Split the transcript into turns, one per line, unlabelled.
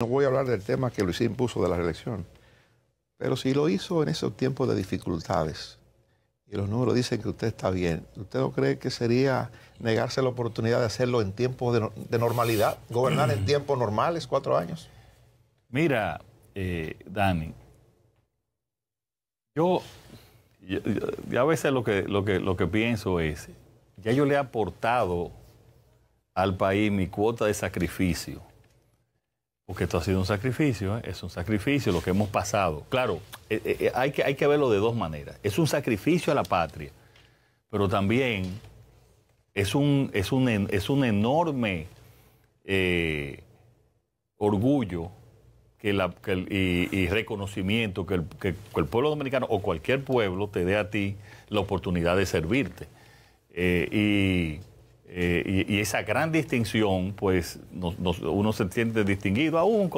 No voy a hablar del tema que Luis impuso de la reelección, pero si lo hizo en esos tiempos de dificultades y los números dicen que usted está bien, ¿usted no cree que sería negarse la oportunidad de hacerlo en tiempos de, normalidad, gobernar en tiempos normales, cuatro años? Mira,
eh, Dani, yo, a veces lo, que, lo que pienso es, ya yo le he aportado al país mi cuota de sacrificio porque esto ha sido un sacrificio, ¿eh? es un sacrificio lo que hemos pasado. Claro, eh, eh, hay, que, hay que verlo de dos maneras. Es un sacrificio a la patria, pero también es un, es un, es un enorme orgullo que y, reconocimiento que el, que el, pueblo dominicano o cualquier pueblo te dé a ti la oportunidad de servirte. y eh, y, esa gran distinción, pues uno se siente distinguido aún